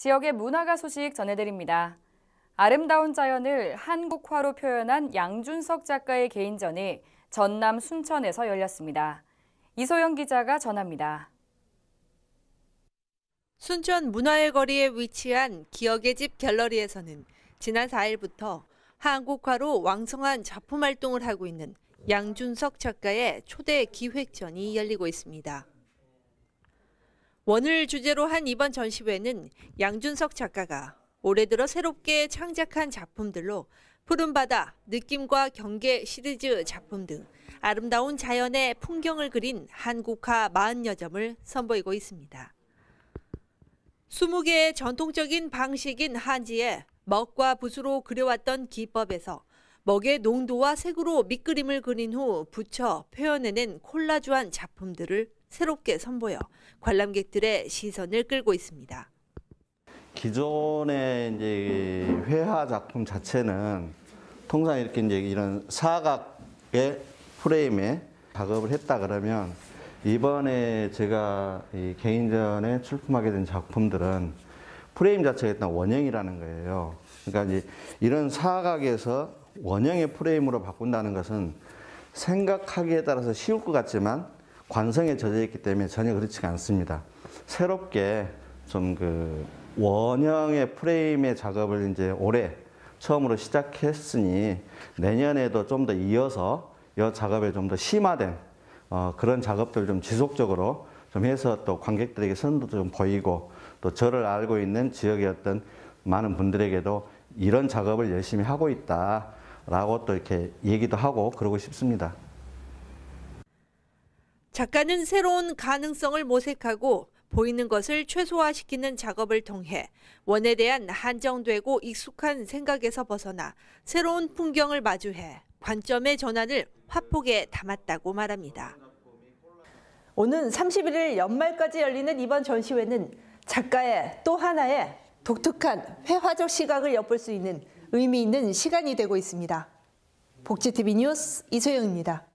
지역의 문화가 소식 전해드립니다. 아름다운 자연을 한국화로 표현한 양준석 작가의 개인전이 전남 순천에서 열렸습니다. 이소영 기자가 전합니다. 순천 문화의 거리에 위치한 기억의 집 갤러리에서는 지난 4일부터 한국화로 왕성한 작품 활동을 하고 있는 양준석 작가의 초대 기획전이 열리고 있습니다. 원을 주제로 한 이번 전시회는 양준석 작가가 올해 들어 새롭게 창작한 작품들로 푸른 바다, 느낌과 경계 시리즈 작품 등 아름다운 자연의 풍경을 그린 한국화 마흔 여 점을 선보이고 있습니다. 20개의 전통적인 방식인 한지에 먹과 붓으로 그려왔던 기법에서 먹의 농도와 색으로 밑그림을 그린 후 붙여 표현해낸 콜라주한 작품들을 새롭게 선보여 관람객들의 시선을 끌고 있습니다. 기존의 이제 회화 작품 자체는 통상 이렇게 이제 이런 사각의 프레임에 작업을 했다 그러면 이번에 제가 개인전에 출품하게 된 작품들은 프레임 자체가 일단 원형이라는 거예요. 그러니까 이제 이런 사각에서 원형의 프레임으로 바꾼다는 것은 생각하기에 따라서 쉬울 것 같지만 관성에 젖어 있기 때문에 전혀 그렇지가 않습니다. 새롭게 좀 그 원형의 프레임의 작업을 이제 올해 처음으로 시작했으니 내년에도 좀 더 이어서 이 작업에 좀 더 심화된 어, 그런 작업들 좀 지속적으로 좀 해서 또 관객들에게 선도 좀 보이고 또 저를 알고 있는 지역의 어떤 많은 분들에게도 이런 작업을 열심히 하고 있다라고 또 이렇게 얘기도 하고 그러고 싶습니다. 작가는 새로운 가능성을 모색하고 보이는 것을 최소화시키는 작업을 통해 원에 대한 한정되고 익숙한 생각에서 벗어나 새로운 풍경을 마주해 관점의 전환을 화폭에 담았다고 말합니다. 오는 31일 연말까지 열리는 이번 전시회는 작가의 또 하나의 독특한 회화적 시각을 엿볼 수 있는 의미 있는 시간이 되고 있습니다. 복지TV 뉴스 이소영입니다.